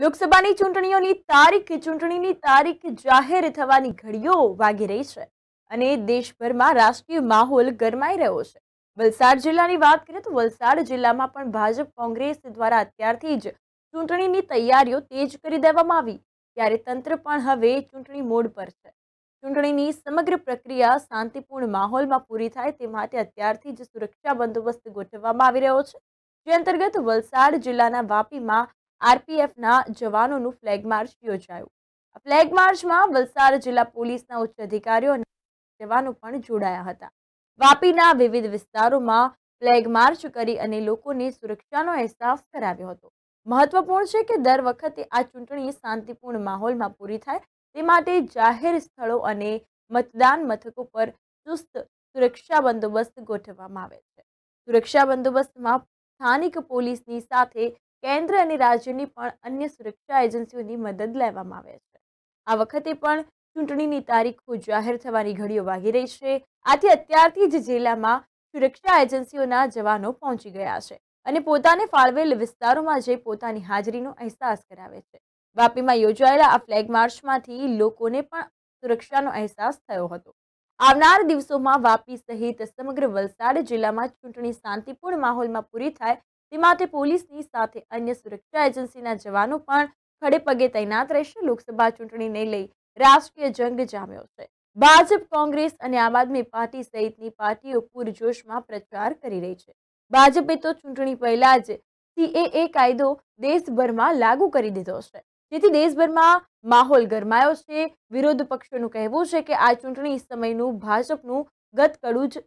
લોકસભાની ચૂંટણીઓની તારીખ ચૂંટણીની તારીખ જાહેર થવાની ઘડીઓ વાગી રહી છે અને દેશભરમાં રાષ્ટ્રીય માહોલ ગરમાઈ રહ્યો છે વલસાડ જિલ્લાની વાત કરીએ તો વલસાડ જિલ્લામાં પણ ભાજપ કોંગ્રેસ દ્વારા અત્યારથી જ ચૂંટણીની તૈયારીઓ તેજ કરી દેવામાં આવી ત્યારે તંત્ર પણ હવે ચૂંટણી મોડ પર છે ચૂંટણીની સમગ્ર પ્રક્રિયા શાંતિપૂર્ણ માહોલમાં પૂરી થાય તે માટે અત્યારથી જ સુરક્ષા બંદોબસ્ત ગોઠવવામાં આવી રહ્યો છે જે અંતર્ગત વલસાડ જિલ્લાના વાપીમાં આરપીએફના જવાનોનું ફ્લેગ માર્ચ યોજાયું આ ફ્લેગ માર્ચમાં વલસાડ જિલ્લા પોલીસના ઉચ્ચ અધિકારીઓ જવાનો પણ જોડાયા હતા વાપીના વિવિધ વિસ્તારોમાં ફ્લેગ માર્ચ કરી અને લોકોને સુરક્ષાનો અહેસાસ કરાવ્યો હતો મહત્વપૂર્ણ છે કે દર વખતે આ ચૂંટણી શાંતિપૂર્ણ માહોલમાં પૂરી થાય તે માટે જાહેર સ્થળો અને મતદાન મથકો પર ચુસ્ત સુરક્ષા બંદોબસ્ત ગોઠવવામાં આવે છે સુરક્ષા બંદોબસ્તમાં સ્થાનિક પોલીસની સાથે કેન્દ્ર અને રાજ્યની પણ અન્ય સુરક્ષા એજન્સીઓની મદદ લેવામાં આવે છે આ વખતે પણ ચૂંટણીની તારીખો જાહેર થવાની ઘડીઓ વાગી રહી છે આથી અત્યારથી જ જિલ્લામાં સુરક્ષા એજન્સીઓના જવાનો પહોંચી ગયા છે અને પોતાને ફાળવેલ વિસ્તારોમાં જઈ પોતાની હાજરીનો અહેસાસ કરાવે છે વાપીમાં યોજાયેલા આ ફ્લેગ માર્ચમાંથી લોકોને પણ સુરક્ષાનો અહેસાસ થયો હતો આવનાર દિવસોમાં વાપી સહિત સમગ્ર વલસાડ જિલ્લામાં ચૂંટણી શાંતિપૂર્ણ માહોલમાં પૂરી થાય તે માટે પોલીસની સાથે અન્ય સુરક્ષા એજન્સીના જવાનો પણ ખડે પગે તૈનાત રહેશે લોકસભા ચૂંટણીને લઈ રાષ્ટ્રીય જંગ જામ્યો છે ભાજપ કોંગ્રેસ અને આમ આદમી પાર્ટી સહિતની પાર્ટીઓ પૂરજોશમાં પ્રચાર કરી રહી છે ભાજપે તો ચૂંટણી પહેલા જ સીએએ કાયદો દેશભરમાં લાગુ કરી દીધો છે જેથી દેશભરમાં માહોલ ગરમાયો છે વિરોધ પક્ષોનું કહેવું છે કે આ ચૂંટણી સમયનું ભાજપનું ગતકડું જ